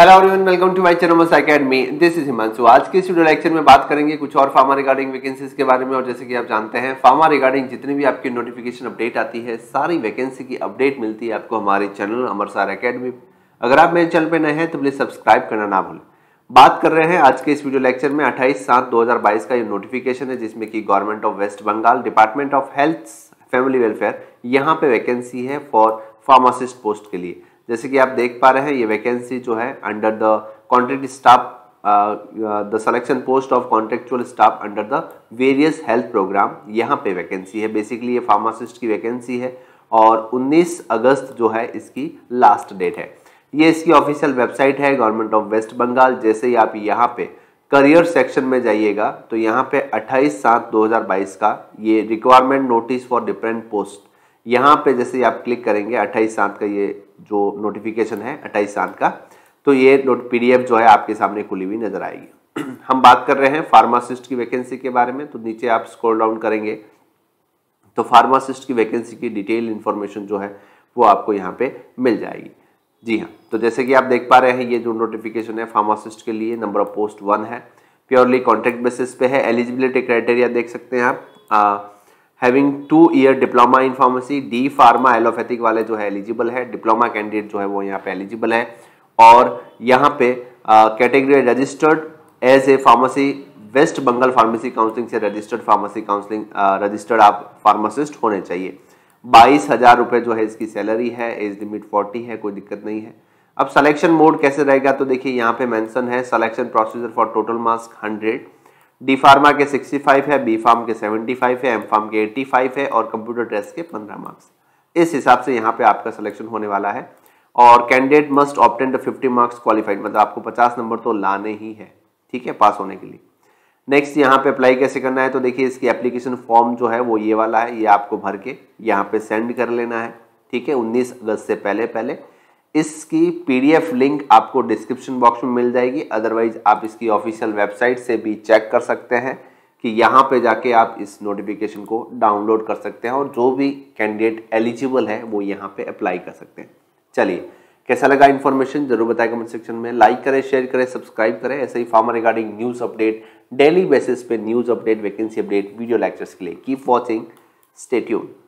hello everyone welcome to my channel मस academy this is Himanshu आज के इस वीडियो लेक्चर में बात करेंगे कुछ और फार्मा रिगार्डिंग वैकेंसीज के बारे में और जैसे कि आप जानते हैं फार्मा रिगार्डिंग जितनी भी आपकी नोटिफिकेशन अपडेट आती है सारी वैकेंसी की अपडेट मिलती है आपको हमारे चैनल सार अकेडमी अगर आप मेरे चैनल पर नए हैं तो प्लीज सब्सक्राइब करना ना भूलें बात कर रहे हैं आज के इस वीडियो लेक्चर में अट्ठाईस सात दो का ये नोटिफिकेशन है जिसमें कि government of West Bengal department of health family welfare यहाँ पे वैकेंसी है फॉर फार्मासिस्ट पोस्ट के लिए जैसे कि आप देख पा रहे हैं ये वैकेंसी जो है under the contract staff the selection post of contractual staff under the various health programme यहाँ पे वैकेंसी है बेसिकली ये फार्मासिस्ट की वैकेंसी है और 19 अगस्त जो है इसकी लास्ट डेट है ये इसकी ऑफिशियल वेबसाइट है गवर्नमेंट ऑफ वेस्ट बंगाल जैसे ही आप यहाँ पे करियर सेक्शन में जाइएगा तो यहाँ पे 28 सात 2022 का ये requirement notice for different post यहाँ पे जैसे आप क्लिक करेंगे अट्ठाईस सात का ये जो नोटिफिकेशन है अट्ठाईस सात का तो ये पी जो है आपके सामने खुली हुई नज़र आएगी हम बात कर रहे हैं फार्मासिस्ट की वैकेंसी के बारे में तो नीचे आप स्क्रॉल डाउन करेंगे तो फार्मासिस्ट की वैकेंसी की डिटेल इन्फॉर्मेशन जो है वो आपको यहाँ पे मिल जाएगी जी हाँ तो जैसे कि आप देख पा रहे हैं ये जो नोटिफिकेशन है फार्मासिस्ट के लिए नंबर ऑफ पोस्ट वन है प्योरली कॉन्ट्रैक्ट बेसिस पे है एलिजिबिलिटी क्राइटेरिया देख सकते हैं आप having two year diploma in pharmacy D pharma allopathic वाले जो है एलिजिबल है डिप्लोमा कैंडिडेट जो है वो यहाँ पे एलिजिबल है और यहाँ पे category registered as a pharmacy West Bengal pharmacy counselling से रजिस्टर्ड फार्मेसी काउंसलिंग रजिस्टर्ड आप फार्मासिस्ट होने चाहिए बाईस हज़ार रुपये जो है इसकी सैलरी है एज लिमिट फोर्टी है कोई दिक्कत नहीं है अब सलेक्शन मोड कैसे रहेगा तो देखिए यहाँ पे मेंशन है selection procedure for total marks hundred D pharma के 65 है बी फार्म के 75 है एम फार्म के 85 है और कंप्यूटर टेस्ट के 15 मार्क्स इस हिसाब से यहाँ पे आपका सिलेक्शन होने वाला है और candidate must obtain fifty marks qualified मतलब आपको पचास नंबर तो लाने ही है ठीक है पास होने के लिए नेक्स्ट यहाँ पे अप्लाई कैसे करना है तो देखिए इसकी एप्लीकेशन फॉर्म जो है वो ये वाला है ये आपको भर के यहाँ पे सेंड कर लेना है ठीक है उन्नीस अगस्त से पहले पहले इसकी पीडीएफ लिंक आपको डिस्क्रिप्शन बॉक्स में मिल जाएगी अदरवाइज आप इसकी ऑफिशियल वेबसाइट से भी चेक कर सकते हैं कि यहाँ पे जाके आप इस नोटिफिकेशन को डाउनलोड कर सकते हैं और जो भी कैंडिडेट एलिजिबल है वो यहाँ पे अप्लाई कर सकते हैं चलिए कैसा लगा इन्फॉर्मेशन जरूर बताएं कमेंट सेक्शन में लाइक करें शेयर करें सब्सक्राइब करें ऐसे ही pharma regarding news update daily basis पे news update vacancy update video lectures के लिए कीप वॉचिंग स्टेट्यून